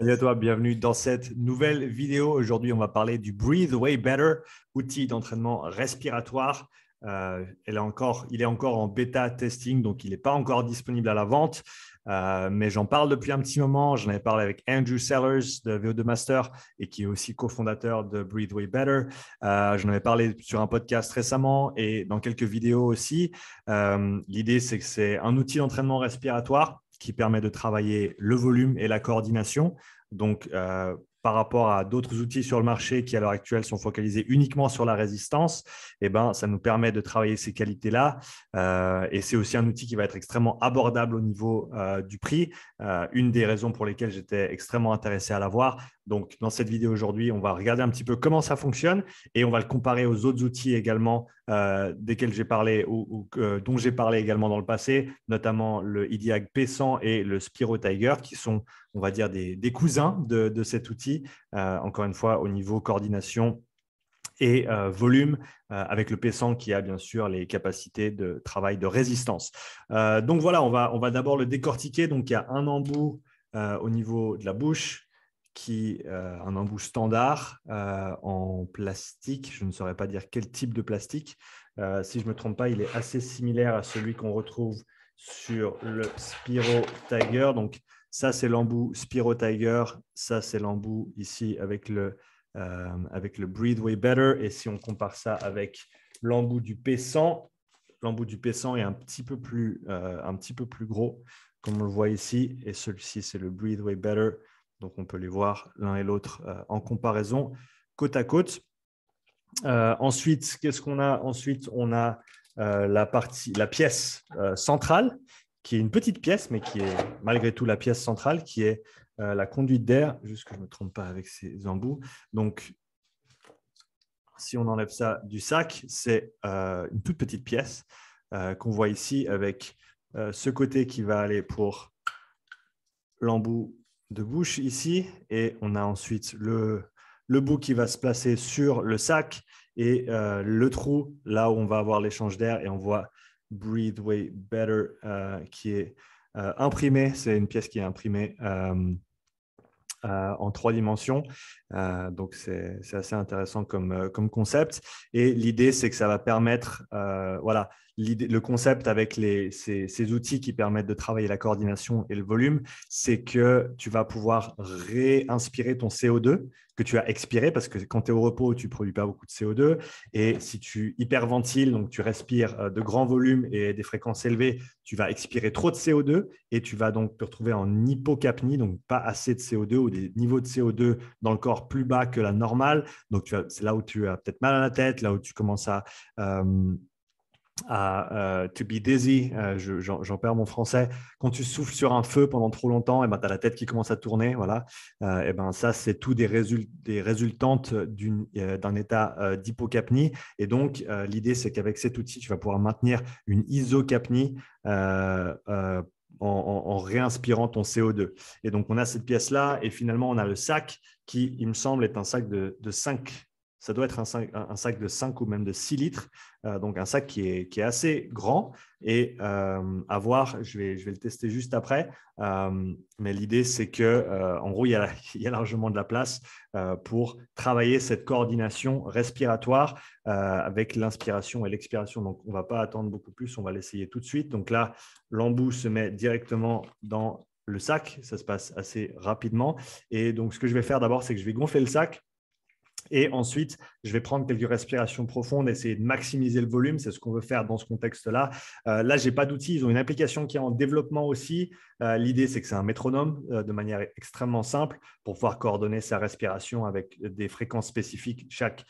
Salut à toi, bienvenue dans cette nouvelle vidéo. Aujourd'hui, on va parler du Breathe Way Better, outil d'entraînement respiratoire. Euh, elle encore, il est encore en bêta testing, donc il n'est pas encore disponible à la vente. Euh, mais j'en parle depuis un petit moment. J'en avais parlé avec Andrew Sellers de VO2 Master et qui est aussi cofondateur de Breathe Way Better. Euh, j'en avais parlé sur un podcast récemment et dans quelques vidéos aussi. Euh, l'idée, c'est que c'est un outil d'entraînement respiratoire qui permet de travailler le volume et la coordination. Donc, euh, par rapport à d'autres outils sur le marché qui, à l'heure actuelle, sont focalisés uniquement sur la résistance, eh ben, ça nous permet de travailler ces qualités-là. Euh, et c'est aussi un outil qui va être extrêmement abordable au niveau euh, du prix. une des raisons pour lesquelles j'étais extrêmement intéressé à l'avoir, donc, dans cette vidéo aujourd'hui, on va regarder un petit peu comment ça fonctionne et on va le comparer aux autres outils également euh, desquels j'ai parlé ou, euh, dont j'ai parlé également dans le passé, notamment le IDIAG P100 et le Spiro Tiger, qui sont, on va dire, des, cousins de, cet outil. Euh, encore une fois, au niveau coordination, et volume avec le P100 qui a bien sûr les capacités de travail de résistance. donc voilà, on va, on va d'abord le décortiquer. Donc il y a un embout au niveau de la bouche, qui euh, un embout standard euh, en plastique. Je ne saurais pas dire quel type de plastique. Euh, si je ne me trompe pas, il est assez similaire à celui qu'on retrouve sur le Spiro Tiger. Donc ça, c'est l'embout Spiro Tiger. Ça, c'est l'embout ici avec le, euh, avec le Breathe Way Better. Et si on compare ça avec l'embout du P100, l'embout du P100 est un petit peu plus, un petit peu plus gros, comme on le voit ici. Et celui-ci, c'est le Breathe Way Better. Donc on peut les voir l'un et l'autre euh, en comparaison côte à côte. Euh, ensuite, qu'est-ce qu'on a Ensuite, on a euh, la, partie, la pièce centrale, qui est une petite pièce, mais qui est malgré tout la pièce centrale, qui est la conduite d'air, juste que je ne me trompe pas avec ces embouts. Donc, si on enlève ça du sac, c'est une toute petite pièce qu'on voit ici avec ce côté qui va aller pour l'embout de bouche ici. Et on a ensuite le, le bout qui va se placer sur le sac et euh, le trou là où on va avoir l'échange d'air. Et on voit Breathe Way Better euh, qui est euh, imprimé. C'est une pièce qui est imprimée. en trois dimensions. donc, c'est assez intéressant comme, comme concept. Et l'idée, c'est que ça va permettre, voilà, le concept avec les, ces, outils qui permettent de travailler la coordination et le volume, c'est que tu vas pouvoir réinspirer ton CO2 que tu as expiré, parce que quand tu es au repos, tu ne produis pas beaucoup de CO2. Et si tu hyperventiles, donc tu respires euh, de grands volumes et des fréquences élevées, tu vas expirer trop de CO2 et tu vas donc te retrouver en hypocapnie, donc pas assez de CO2 ou des niveaux de CO2 dans le corps plus bas que la normale. Donc c'est là où tu as peut-être mal à la tête, là où tu commences à... Euh, à euh, to be dizzy, euh, j'en perds mon français. Quand tu souffles sur un feu pendant trop longtemps, et eh ben, tu as la tête qui commence à tourner. Voilà. et euh, eh ben, ça, c'est tout des, résultantes d'un état d'hypocapnie. Et donc, l'idée, c'est qu'avec cet outil, tu vas pouvoir maintenir une isocapnie en, en, réinspirant ton CO2. Et donc, on a cette pièce-là, et finalement, on a le sac qui, il me semble, est un sac de, de 5 ça doit être un sac, de 5 ou même de 6 litres, euh, donc un sac qui est, assez grand. Et euh, à voir, je vais, le tester juste après. Euh, mais l'idée, c'est que, en gros, il y, a, il y, a, largement de la place pour travailler cette coordination respiratoire avec l'inspiration et l'expiration. Donc, on ne va pas attendre beaucoup plus, on va l'essayer tout de suite. Donc là, l'embout se met directement dans le sac, ça se passe assez rapidement. Et donc, ce que je vais faire d'abord, c'est que je vais gonfler le sac et ensuite, je vais prendre quelques respirations profondes, essayer de maximiser le volume. C'est ce qu'on veut faire dans ce contexte-là. Euh, là, je n'ai pas d'outils. Ils ont une application qui est en développement aussi. Euh, l'idée, c'est que c'est un métronome euh, de manière extrêmement simple pour pouvoir coordonner sa respiration avec des fréquences spécifiques chaque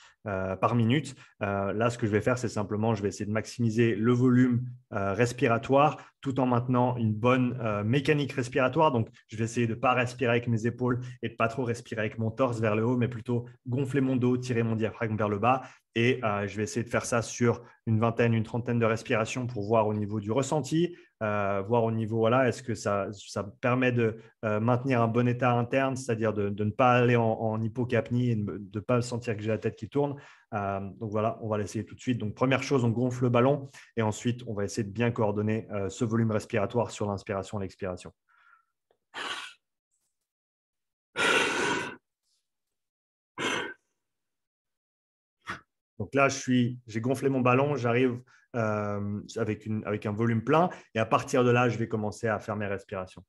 par minute. là, ce que je vais faire, c'est simplement, je vais essayer de maximiser le volume respiratoire tout en maintenant une bonne mécanique respiratoire. Donc, je vais essayer de ne pas respirer avec mes épaules et de ne pas trop respirer avec mon torse vers le haut, mais plutôt gonfler mon dos, tirer mon diaphragme vers le bas. Et euh, je vais essayer de faire ça sur une vingtaine, une trentaine de respirations pour voir au niveau du ressenti, euh, voir au niveau, voilà, est-ce que ça, ça permet de euh, maintenir un bon état interne, c'est-à-dire de, ne pas aller en, en hypocapnie et de ne pas sentir que j'ai la tête qui tourne. donc voilà, on va l'essayer tout de suite. Donc première chose, on gonfle le ballon et ensuite, on va essayer de bien coordonner ce volume respiratoire sur l'inspiration et l'expiration. Donc là, j'ai gonflé mon ballon, j'arrive euh, avec, avec, un volume plein, et à partir de là, je vais commencer à faire mes respirations.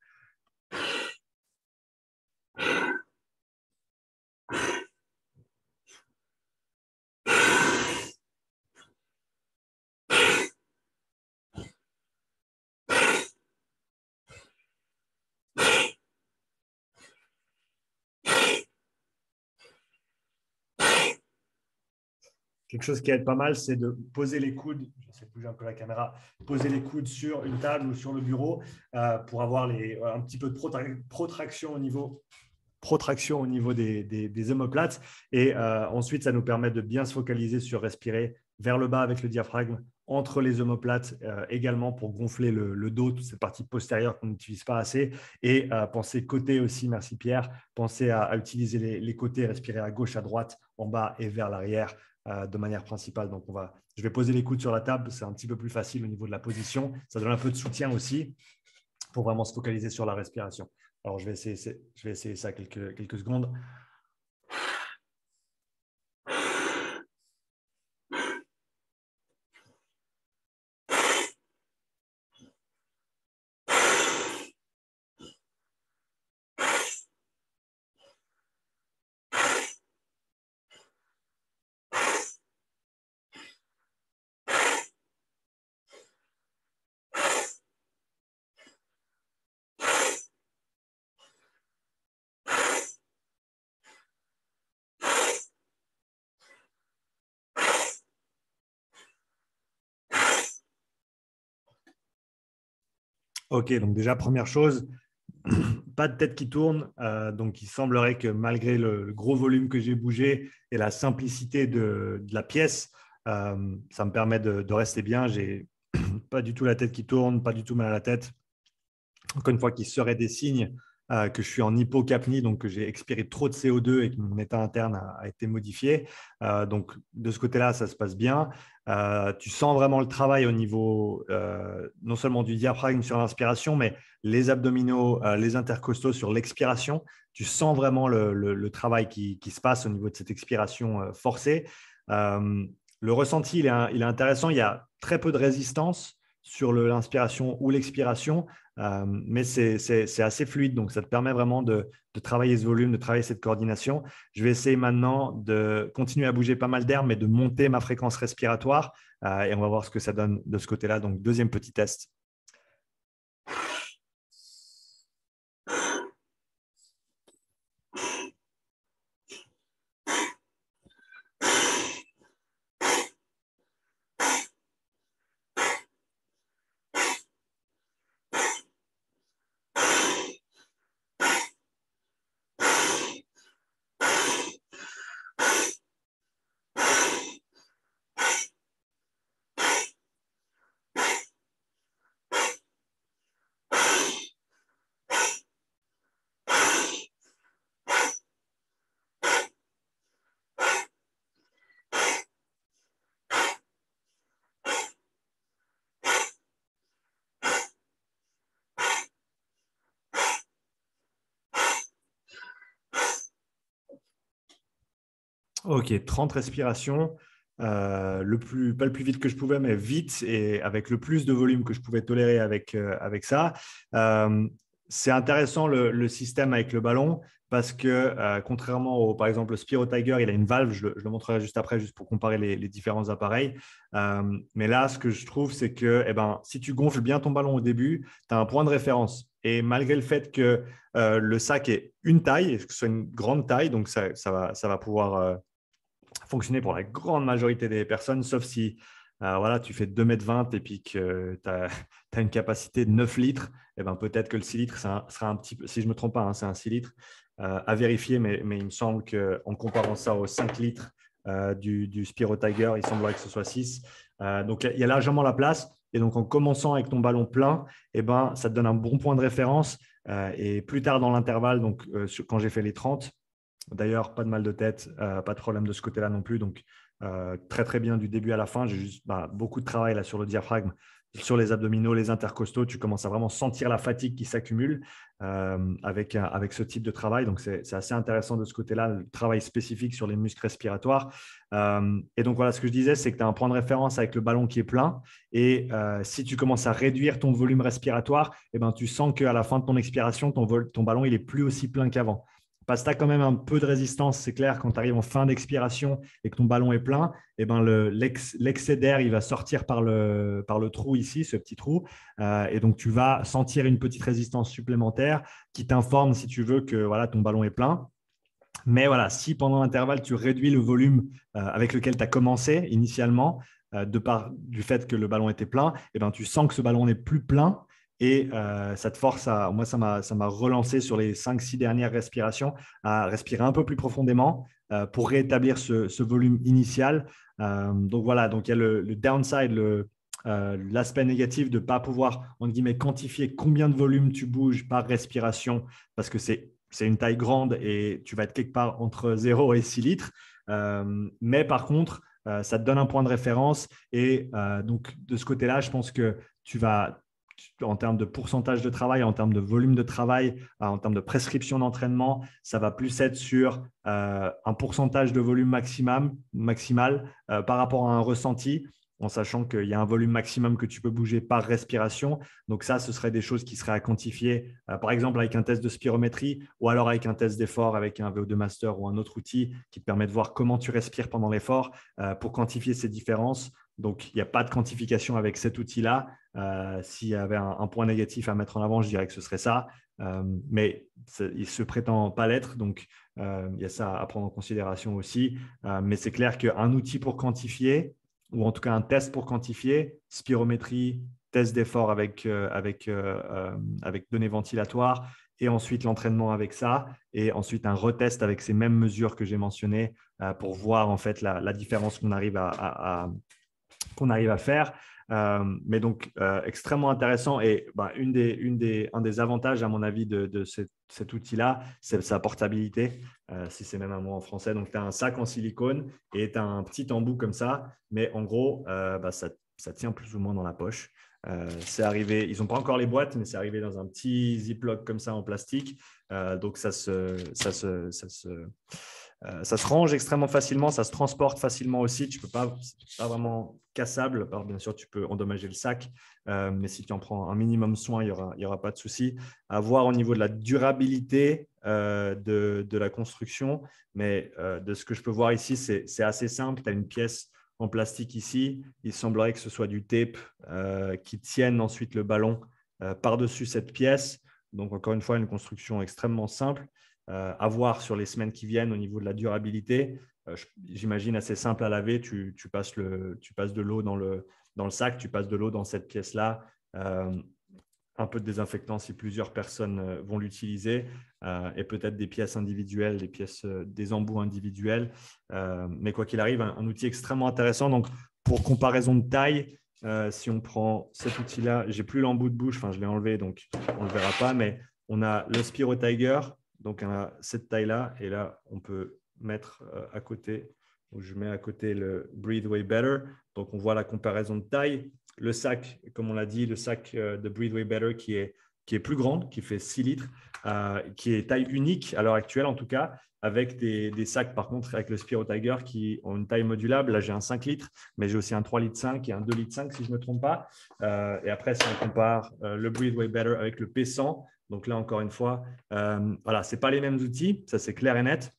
quelque chose qui aide pas mal, c'est de poser les coudes, je sais plus un peu la caméra, poser les coudes sur une table ou sur le bureau euh, pour avoir euh, un petit peu de protraction au niveau protraction au niveau des, des, omoplates. Et euh, ensuite, ça nous permet de bien se focaliser sur respirer vers le bas avec le diaphragme, entre les omoplates également pour gonfler le, dos, toute cette partie postérieure qu'on n'utilise pas assez. Et pensez côté aussi, merci Pierre, pensez à, utiliser les, côtés, respirer à gauche, à droite, en bas et vers l'arrière euh, de manière principale. Donc, on va, je vais poser les coudes sur la table. C'est un petit peu plus facile au niveau de la position. Ça donne un peu de soutien aussi pour vraiment se focaliser sur la respiration. Alors, je vais essayer, je vais essayer ça quelques, quelques secondes. Ok, donc déjà, première chose, pas de tête qui tourne. Euh, donc, il semblerait que malgré le, gros volume que j'ai bougé et la simplicité de, la pièce, euh, ça me permet de, rester bien. J'ai pas du tout la tête qui tourne, pas du tout mal à la tête. Encore une fois, qu'il serait des signes euh, que je suis en hypocapnie, donc que j'ai expiré trop de CO2 et que mon état interne a, été modifié. Euh, donc de ce côté-là, ça se passe bien. Euh, tu sens vraiment le travail au niveau non seulement du diaphragme sur l'inspiration, mais les abdominaux, les intercostaux sur l'expiration. Tu sens vraiment le, travail qui, se passe au niveau de cette expiration forcée. le ressenti, il est, il est, intéressant. Il y a très peu de résistance sur l'inspiration ou l'expiration, euh, mais c'est assez fluide, donc ça te permet vraiment de, travailler ce volume, de travailler cette coordination. Je vais essayer maintenant de continuer à bouger pas mal d'air, mais de monter ma fréquence respiratoire, euh, et on va voir ce que ça donne de ce côté-là. Donc, deuxième petit test. Ok, 30 respirations, euh, pas le plus vite que je pouvais, mais vite et avec le plus de volume que je pouvais tolérer avec, euh, avec ça. Euh, c'est intéressant le, système avec le ballon parce que contrairement au, par exemple, le Spiro Tiger, il a une valve, je le, montrerai juste après, juste pour comparer les, différents appareils. mais là, ce que je trouve, c'est que eh ben, si tu gonfles bien ton ballon au début, tu as un point de référence. Et malgré le fait que le sac est une taille, que ce soit une grande taille, donc ça va, ça va pouvoir fonctionner pour la grande majorité des personnes, sauf si euh, voilà, tu fais 2 mètres 20 et puis que tu as, une capacité de 9 litres, eh ben peut-être que le 6 litres sera un, petit peu, si je ne me trompe pas, hein, c'est un 6 litres euh, à vérifier, mais, il me semble qu'en comparant ça aux 5 litres euh, du, Spiro Tiger, il semblerait que ce soit 6. donc il y, a largement la place. Et donc en commençant avec ton ballon plein, eh ben, ça te donne un bon point de référence. et plus tard dans l'intervalle, donc quand j'ai fait les 30, D'ailleurs, pas de mal de tête, euh, pas de problème de ce côté-là non plus. Donc, euh, très, très bien du début à la fin. J'ai juste bah, beaucoup de travail là sur le diaphragme, sur les abdominaux, les intercostaux. Tu commences à vraiment sentir la fatigue qui s'accumule euh, avec, ce type de travail. Donc, c'est assez intéressant de ce côté-là, le travail spécifique sur les muscles respiratoires. et donc, voilà, ce que je disais, c'est que tu as un point de référence avec le ballon qui est plein. Et si tu commences à réduire ton volume respiratoire, eh ben, tu sens qu'à la fin de ton expiration, ton, ton ballon, il est plus aussi plein qu'avant. Parce que tu as quand même un peu de résistance, c'est clair, quand tu arrives en fin d'expiration et que ton ballon est plein, eh ben l'excès le, d'air, il va sortir par le, trou ici, ce petit trou. Euh, et donc, tu vas sentir une petite résistance supplémentaire qui t'informe, si tu veux, que voilà, ton ballon est plein. Mais voilà, si pendant l'intervalle, tu réduis le volume euh, avec lequel tu as commencé initialement, euh, de par du fait que le ballon était plein, eh ben, tu sens que ce ballon n'est plus plein et euh, ça te force à, moi, ça m'a relancé sur les 5-6 dernières respirations à respirer un peu plus profondément euh, pour rétablir ce, volume initial. Euh, donc voilà, donc il y a le, le downside, euh, l'aspect négatif de ne pas pouvoir, entre guillemets, quantifier combien de volume tu bouges par respiration parce que c'est une taille grande et tu vas être quelque part entre 0 et 6 litres. mais par contre, ça te donne un point de référence. Et donc, de ce côté-là, je pense que tu vas en termes de pourcentage de travail, en termes de volume de travail, euh, en termes de prescription d'entraînement, ça va plus être sur euh, un pourcentage de volume maximum, maximal euh, par rapport à un ressenti en sachant qu'il y a un volume maximum que tu peux bouger par respiration. Donc ça, ce serait des choses qui seraient à quantifier, euh, par exemple avec un test de spirométrie ou alors avec un test d'effort avec un VO2 master ou un autre outil qui te permet de voir comment tu respires pendant l'effort euh, pour quantifier ces différences. Donc il n'y a pas de quantification avec cet outil-là. Euh, s'il y avait un, un, point négatif à mettre en avant, je dirais que ce serait ça. mais il se prétend pas l'être, donc il y a ça à prendre en considération aussi. mais c'est clair qu'un outil pour quantifier, ou en tout cas un test pour quantifier, spirométrie, test d'effort euh, euh, euh, avec, données ventilatoires, et ensuite l'entraînement avec ça, et ensuite un retest avec ces mêmes mesures que j'ai mentionnées pour voir en fait la, différence qu'on qu'on arrive à faire. Euh, mais donc, euh, extrêmement intéressant. Et ben, une des, une des, un des avantages, à mon avis, de, cet, outil-là, c'est sa portabilité, euh, si c'est même un mot en français. Donc, tu as un sac en silicone et tu as un petit embout comme ça. Mais en gros, ben, ça, ça, tient plus ou moins dans la poche. c'est arrivé, ils n'ont pas encore les boîtes, mais c'est arrivé dans un petit ziploc comme ça en plastique. donc, ça se, ça se, ça se euh, ça se range extrêmement facilement, ça se transporte facilement aussi. Tu peux pas, pas vraiment cassable. bien sûr, tu peux endommager le sac, euh, mais si tu en prends un minimum soin, il n'y aura, y aura pas de souci. À voir au niveau de la durabilité euh, de, de, la construction, mais de ce que je peux voir ici, c'est assez simple. Tu as une pièce en plastique ici. Il semblerait que ce soit du tape qui tienne ensuite le ballon par-dessus cette pièce. Donc, encore une fois, une construction extrêmement simple. Euh, à voir sur les semaines qui viennent au niveau de la durabilité. Euh, j'imagine assez simple à laver, tu, passes, le, tu passes, de l'eau dans le, dans le, sac, tu passes de l'eau dans cette pièce-là, euh, un peu de désinfectant si plusieurs personnes vont l'utiliser, et peut-être des pièces individuelles, des pièces, des embouts individuels. mais quoi qu'il arrive, un, outil extrêmement intéressant. Donc, pour comparaison de taille, si on prend cet outil-là, j'ai plus l'embout de bouche, enfin je l'ai enlevé, donc on ne le verra pas, mais on a le Spiro Tiger, donc, a cette taille-là, et là, on peut mettre euh, à côté, où je mets à côté le Breathe Better. Donc, on voit la comparaison de taille. Le sac, comme on l'a dit, le sac euh, de Breathe Way Better qui est, plus grand, qui fait 6 litres, euh, qui est taille unique à l'heure actuelle en tout cas, avec des, sacs par contre avec le Spiro Tiger qui ont une taille modulable. Là, j'ai un 5 litres, mais j'ai aussi un 3 litres 5 et un 2 litres 5 si je ne me trompe pas. et après, si on compare le Breedway Better avec le P100, donc là, encore une fois, ce euh, voilà, ce pas les mêmes outils, ça c'est clair et net.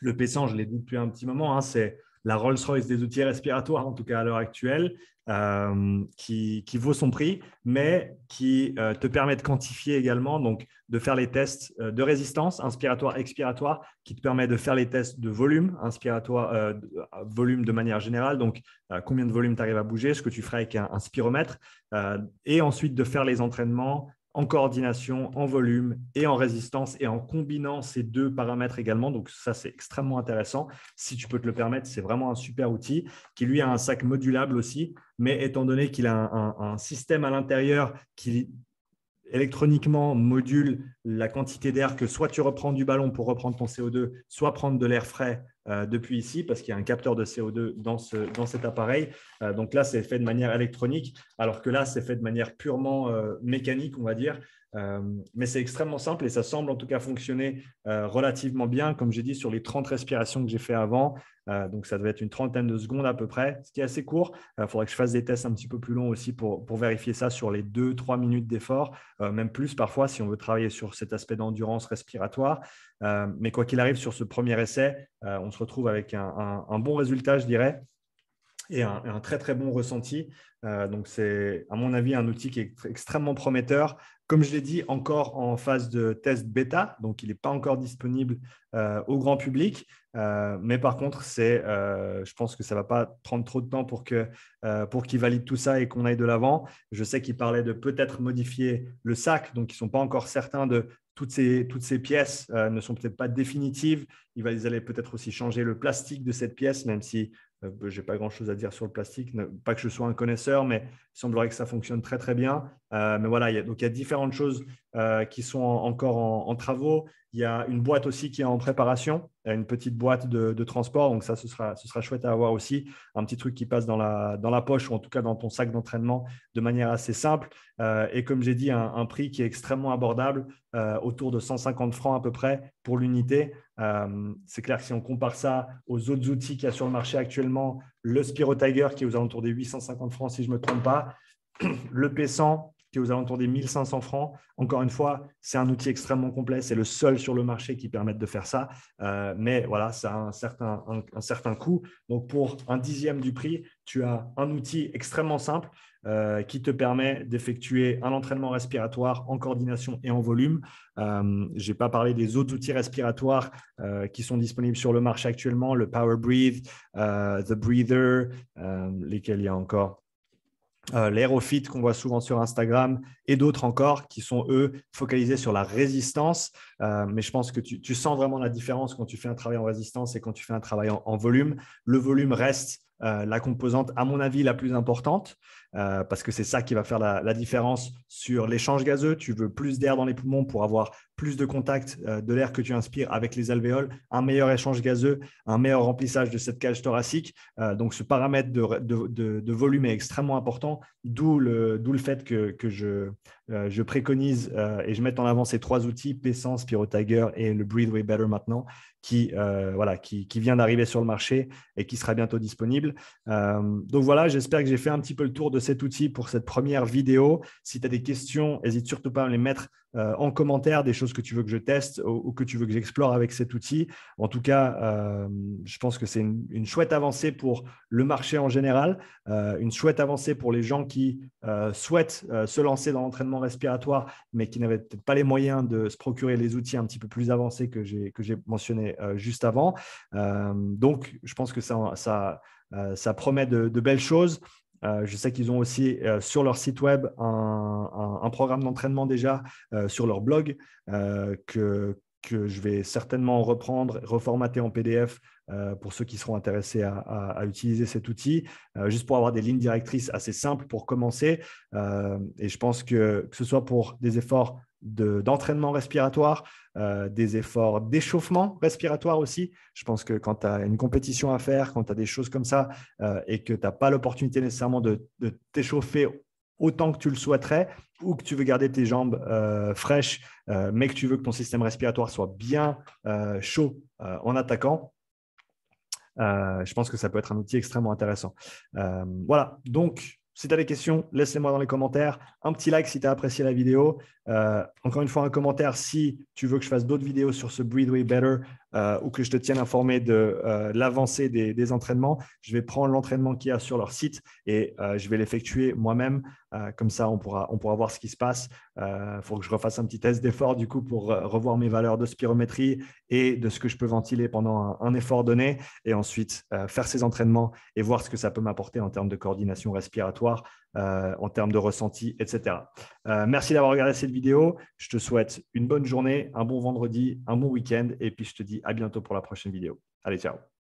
Le P100, je l'ai dit depuis un petit moment, hein, c'est la Rolls-Royce des outils respiratoires, en tout cas à l'heure actuelle, euh, qui, vaut son prix, mais qui euh, te permet de quantifier également, donc de faire les tests de résistance inspiratoire, expiratoire, qui te permet de faire les tests de volume inspiratoire, volume de manière générale, donc combien de volume tu arrives à bouger, ce que tu ferais avec un spiromètre, et ensuite de faire les entraînements en coordination, en volume et en résistance, et en combinant ces deux paramètres également. Donc ça, c'est extrêmement intéressant. Si tu peux te le permettre, c'est vraiment un super outil qui, lui, a un sac modulable aussi, mais étant donné qu'il a un, système à l'intérieur qui électroniquement module la quantité d'air que soit tu reprends du ballon pour reprendre ton CO2, soit prendre de l'air frais euh, depuis ici, parce qu'il y a un capteur de CO2 dans, ce, dans cet appareil. Euh, donc là, c'est fait de manière électronique, alors que là, c'est fait de manière purement euh, mécanique, on va dire. Euh, mais c'est extrêmement simple et ça semble en tout cas fonctionner euh, relativement bien, comme j'ai dit, sur les 30 respirations que j'ai fait avant. Euh, donc, ça devait être une trentaine de secondes à peu près, ce qui est assez court. Il faudrait que je fasse des tests un petit peu plus longs aussi pour, vérifier ça sur les 2-3 minutes d'effort, même plus parfois si on veut travailler sur cet aspect d'endurance respiratoire. mais quoi qu'il arrive, sur ce premier essai, on se retrouve avec un, bon résultat, je dirais et un, très très bon ressenti. donc c'est à mon avis un outil qui est extrêmement prometteur comme je l'ai dit, encore en phase de test bêta, donc il n'est pas encore disponible euh, au grand public. Euh, mais par contre, euh, je pense que ça ne va pas prendre trop de temps pour, que, pour qu'ils valident tout ça et qu'on aille de l'avant. Je sais qu'il parlait de peut-être modifier le sac, donc ils ne sont pas encore certains de toutes ces, toutes ces pièces ne sont peut-être pas définitives. va, ils allaient peut-être aussi changer le plastique de cette pièce, même si euh, je n'ai pas grand chose à dire sur le plastique, pas que je sois un connaisseur, mais il semblerait que ça fonctionne très très bien. Euh, mais voilà, il y a, donc il y a différentes choses euh, qui sont encore en, travaux. Il y a une boîte aussi qui est en préparation une petite boîte de, transport. Donc ça, ce sera, ce sera chouette à avoir aussi. Un petit truc qui passe dans la, dans la poche ou en tout cas dans ton sac d'entraînement de manière assez simple. Euh, et comme j'ai dit, un, prix qui est extrêmement abordable, euh, autour de 150 francs à peu près pour l'unité. Euh, c'est clair que si on compare ça aux autres outils qu'il y a sur le marché actuellement, le Spiro Tiger qui est aux alentours des 850 francs si je ne me trompe pas, le P100 qui est aux alentours des 1500 francs. Encore une fois, c'est un outil extrêmement complet, c'est le seul sur le marché qui permette de faire ça, euh, mais voilà, ça a un certain, un, certain coût. Donc pour un dixième du prix, tu as un outil extrêmement simple euh, qui te permet d'effectuer un entraînement respiratoire en coordination et en volume. Euh, Je n'ai pas parlé des autres outils respiratoires euh, qui sont disponibles sur le marché actuellement, le Power Breathe, The Breather, lesquels il y a encore euh, qu'on voit souvent sur Instagram et d'autres encore qui sont, eux, focalisés sur la résistance. Euh, mais je pense que tu, sens vraiment la différence quand tu fais un travail en résistance et quand tu fais un travail en, volume. Le volume reste euh, la composante, à mon avis, la plus importante, euh, parce que c'est ça qui va faire la, différence sur l'échange gazeux. Tu veux plus d'air dans les poumons pour avoir plus de contact de l'air que tu inspires avec les alvéoles, un meilleur échange gazeux, un meilleur remplissage de cette cage thoracique. donc, ce paramètre de, volume est extrêmement important, d'où le, le fait que, je, je préconise et je mette en avant ces trois outils, p PyroTiger et le Breathe Way Better maintenant, qui, euh, voilà, qui, vient d'arriver sur le marché et qui sera bientôt disponible. Euh, donc voilà, j'espère que j'ai fait un petit peu le tour de cet outil pour cette première vidéo. Si tu as des questions, n'hésite surtout pas à les mettre euh, en commentaire des choses que tu veux que je teste ou, que tu veux que j'explore avec cet outil. En tout cas, euh, je pense que c'est une, chouette avancée pour le marché en général, euh, une chouette avancée pour les gens qui souhaitent se lancer dans l'entraînement respiratoire, mais qui n'avaient pas les moyens de se procurer les outils un petit peu plus avancés que j'ai mentionnés juste avant. donc, je pense que ça, promet de belles choses. Euh, je sais qu'ils ont aussi euh, sur leur site web un, programme d'entraînement déjà, euh, sur leur blog, que, que je vais certainement reprendre, reformater en PDF euh, pour ceux qui seront intéressés à, utiliser cet outil, euh, juste pour avoir des lignes directrices assez simples pour commencer. Euh, et je pense que, que ce soit pour des efforts d'entraînement respiratoire, des efforts d'échauffement respiratoire aussi. Je pense que quand tu as une compétition à faire, quand tu as des choses comme ça et que tu n'as pas l'opportunité nécessairement de, de t'échauffer autant que tu le souhaiterais ou que tu veux garder tes jambes euh, fraîches, euh, mais que tu veux que ton système respiratoire soit bien euh, chaud en attaquant, je pense que ça peut être un outil extrêmement intéressant. voilà, donc si tu as des questions, laissez-moi dans les commentaires. Un petit like si tu as apprécié la vidéo. encore une fois, un commentaire si tu veux que je fasse d'autres vidéos sur ce Breathway Better euh, ou que je te tienne informé de euh, l'avancée des, entraînements, je vais prendre l'entraînement qu'il y a sur leur site et euh, je vais l'effectuer moi-même. comme ça, on pourra, voir ce qui se passe. Il faut que je refasse un petit test d'effort du coup pour revoir mes valeurs de spirométrie et de ce que je peux ventiler pendant un effort donné et ensuite faire ces entraînements et voir ce que ça peut m'apporter en termes de coordination respiratoire euh, en termes de ressenti, etc. Euh, merci d'avoir regardé cette vidéo. Je te souhaite une bonne journée, un bon vendredi, un bon week-end, et puis je te dis à bientôt pour la prochaine vidéo. Allez, ciao.